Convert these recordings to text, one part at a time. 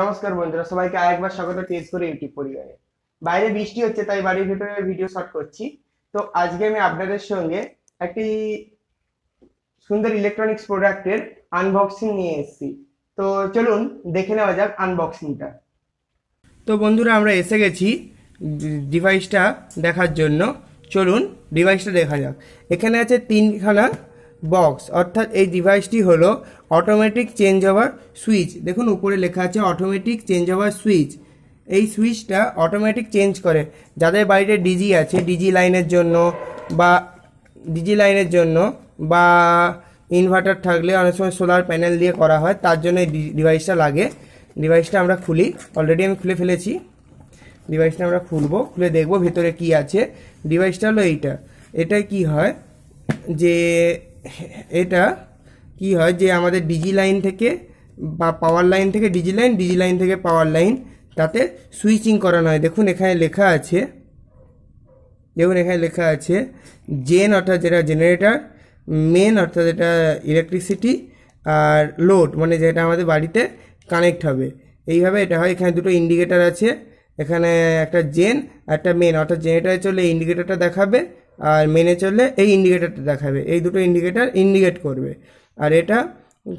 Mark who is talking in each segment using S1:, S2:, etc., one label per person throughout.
S1: নমস্কার বন্ধুরা সবাইকে আরেকবার স্বাগত টেস্ট করে ইউটিউব পরিবারে বাইরে বৃষ্টি হচ্ছে তাই বাড়ির ভিতরে ভিডিও শট করছি তো আজকে আমি আপনাদের সঙ্গে একটি সুন্দর ইলেকট্রনিক্স প্রোডাক্টের আনবক্সিং নিয়ে এসেছি তো চলুন দেখে নেওয়া যাক আনবক্সিংটা তো বন্ধুরা আমরা এসে গেছি ডিভাইসটা দেখার জন্য চলুন ডিভাইসটা দেখা যাক এখানে আছে তিনখানা বক্স অর্থাৎ এই ডিভাইসটি হলো অটোমেটিক চেঞ্জ ওভার সুইচ দেখুন উপরে লেখা আছে অটোমেটিক চেঞ্জ ওভার সুইচ এই সুইচটা অটোমেটিক চেঞ্জ করে যাদের বাড়িতে ডিজি আছে ডিজি লাইনের জন্য বা ডিজি লাইনের জন্য বা ইনভার্টার থাকলে অনেক সময় সোলার প্যানেল দিয়ে করা হয় তার জন্য এই ডিভাইসটা লাগে ডিভাইসটা আমরা খুলি অলরেডি আমি খুলে ফেলেছি ডিভাইসটা আমরা খুলবো খুলে দেখবো ভেতরে কি আছে ডিভাইসটা হলো এইটা এটা কি হয় যে এটা কি হয় যে আমাদের ডিজি লাইন থেকে বা পাওয়ার লাইন থেকে ডিজি লাইন ডিজি লাইন থেকে পাওয়ার লাইন তাতে সুইচিং করানো হয় দেখুন এখানে লেখা আছে দেখুন এখানে লেখা আছে জেন অর্থাৎ যেটা জেনারেটার মেন অর্থাৎ এটা ইলেকট্রিসিটি আর লোড মানে যেটা আমাদের বাড়িতে কানেক্ট হবে এইভাবে এটা হয় এখানে দুটো ইন্ডিকেটার আছে এখানে একটা জেন একটা মেন অর্থাৎ জেনারেটারে চলে ইন্ডিকেটারটা দেখাবে আর মেনে চললে এই ইন্ডিকেটারটা দেখাবে এই দুটো ইন্ডিকেটার ইন্ডিকেট করবে আর এটা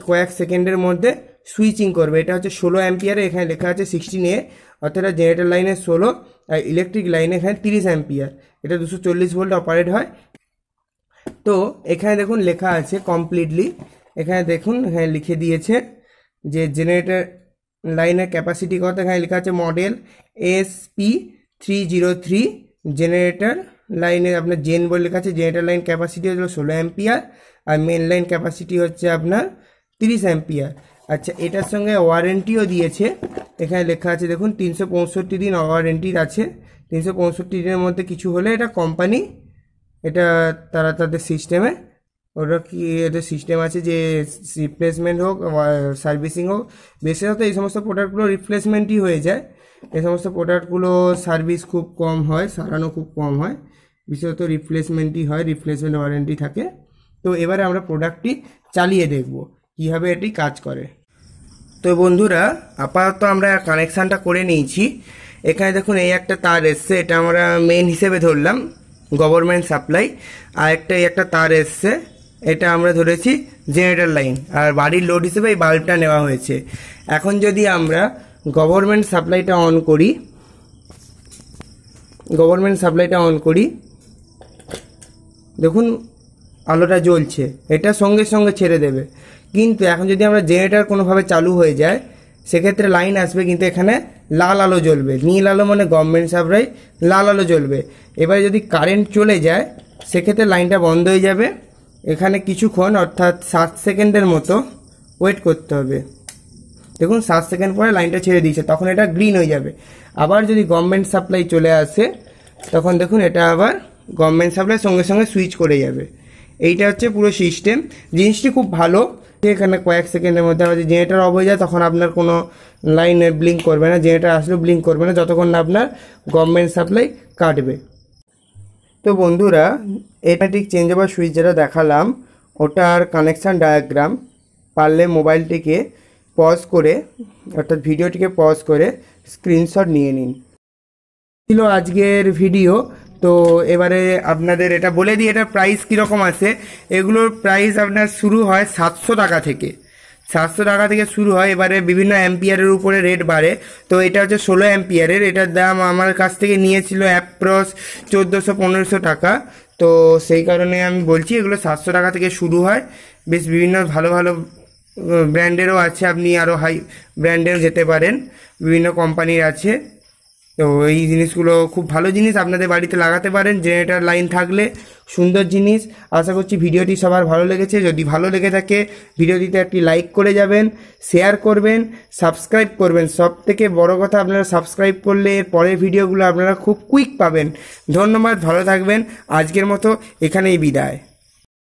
S1: কয়েক সেকেন্ডের মধ্যে সুইচিং করবে এটা হচ্ছে ষোলো অ্যাম্পিয়ারে এখানে লেখা আছে সিক্সটিন এ অর্থাৎ জেনারেটার লাইনে ষোলো আর ইলেকট্রিক লাইনে এখানে তিরিশ অ্যাম্পিয়ার এটা দুশো চল্লিশ ভোল্ট অপারেট হয় তো এখানে দেখুন লেখা আছে কমপ্লিটলি এখানে দেখুন এখানে হ্যাঁ, লিখে দিয়েছে যে জেনারেটার লাইনের ক্যাপাসিটি কত এখানে লেখা আছে model SP three zero three generator লাইনে আপনার জেন বলে লেখা আছে জেনারেটার লাইন ক্যাপাসিটি হচ্ছে ষোলো অ্যাম্পিয়ার আর মেন লাইন ক্যাপাসিটি হচ্ছে আপনার তিরিশ অ্যাম্পিয়ার আচ্ছা এটার সঙ্গে ওয়ারেন্টিও দিয়েছে এখানে লেখা আছে দেখুন তিনশো পঁয়ষট্টি দিন ওয়ারেন্টির আছে তিনশো পঁয়ষট্টি দিনের মধ্যে কিছু হলে এটা কোম্পানি এটা তারা তাদের সিস্টেমে ওটা কি এদের সিস্টেম আছে যে রিপ্লেসমেন্ট হোক সার্ভিসিং হোক বেশিরভাগ এই সমস্ত প্রোডাক্টগুলো রিপ্লেসমেন্টই হয়ে যায় এই সমস্ত প্রোডাক্টগুলো সার্ভিস খুব কম হয় সারানো খুব কম হয় বিশেষত রিপ্লেসমেন্টই হয় রিপ্লেসমেন্ট ওয়ারেন্টি থাকে তো এবারে আমরা প্রোডাক্টটি চালিয়ে দেখব কীভাবে এটি কাজ করে তো বন্ধুরা আপাতত আমরা কানেকশানটা করে নিয়েছি এখানে দেখুন এই একটা তার এসছে এটা আমরা মেন হিসেবে ধরলাম গভর্নমেন্ট সাপ্লাই আর একটা এই একটা তার এসছে এটা আমরা ধরেছি জেনারেটর লাইন আর বাড়ির লোড হিসেবে এই বাল্বটা নেওয়া হয়েছে এখন যদি আমরা গভর্নমেন্ট সাপ্লাইটা অন করি গভর্নমেন্ট সাপ্লাইটা অন করি দেখুন আলোটা জ্বলছে এটা সঙ্গে সঙ্গে ছেড়ে দেবে কিন্তু এখন যদি আমরা জেনারেটার কোনোভাবে চালু হয়ে যায় সেক্ষেত্রে লাইন আসবে কিন্তু এখানে লাল আলো জ্বলবে নীল আলো মানে গভর্নমেন্ট সাপ্লাই লাল আলো জ্বলবে এবারে যদি কারেন্ট চলে যায় সেক্ষেত্রে লাইনটা বন্ধ হয়ে যাবে এখানে কিছুক্ষণ অর্থাৎ সাত সেকেন্ডের মতো ওয়েট করতে হবে দেখুন সাত সেকেন্ড পরে লাইনটা ছেড়ে দিয়েছে তখন এটা গ্রিন হয়ে যাবে আবার যদি গভর্নমেন্ট সাপ্লাই চলে আসে তখন দেখুন এটা আবার গভর্নমেন্ট সাপ্লাই সঙ্গে সঙ্গে সুইচ করে যাবে এইটা হচ্ছে পুরো সিস্টেম জিনিসটি খুব ভালো এখানে কয়েক সেকেন্ডের মধ্যে আবার জেনেটার অফ হয়ে যায় তখন আপনার কোনো লাইন ব্লিঙ্ক করবে না জেনেটার আসলেও ব্লিঙ্ক করবে না যতক্ষণ না আপনার গভর্নমেন্ট সাপ্লাই কাটবে তো বন্ধুরা এটা ঠিক চেঞ্জ ওভার সুইচ যেটা দেখালাম ওটার কানেকশান ডায়াগ্রাম পারলে মোবাইলটিকে পজ করে অর্থাৎ ভিডিওটিকে পজ করে স্ক্রিনশট নিয়ে নিন ছিল আজকের ভিডিও তো এবারে আপনাদের এটা বলে দিই এটা প্রাইস কীরকম আছে এগুলোর প্রাইস আপনার শুরু হয় সাতশো টাকা থেকে সাতশো টাকা থেকে শুরু হয় এবারে বিভিন্ন অ্যাম্পিয়ারের উপরে রেট বাড়ে তো এটা হচ্ছে ষোলো অ্যাম্পিয়ারের এটার দাম আমার কাছ থেকে নিয়েছিল অ্যাপ্রস চোদ্দোশো পনেরোশো টাকা তো সেই কারণে আমি বলছি এগুলো সাতশো টাকা থেকে শুরু হয় বেশ বিভিন্ন ভালো ভালো ব্র্যান্ডেরও আছে আপনি আরও হাই ব্র্যান্ডেও যেতে পারেন বিভিন্ন কোম্পানির আছে তো এই জিনিসগুলো খুব ভালো জিনিস আপনাদের বাড়িতে লাগাতে পারেন জেনারেটার লাইন থাকলে সুন্দর জিনিস আশা করছি ভিডিওটি সবার ভালো লেগেছে যদি ভালো লেগে থাকে ভিডিওটিতে একটি লাইক করে যাবেন শেয়ার করবেন সাবস্ক্রাইব করবেন সব থেকে বড়ো কথা আপনারা সাবস্ক্রাইব করলে এর পরের ভিডিওগুলো আপনারা খুব কুইক পাবেন ধন্যবাদ ভালো থাকবেন আজকের মতো এখানেই বিদায়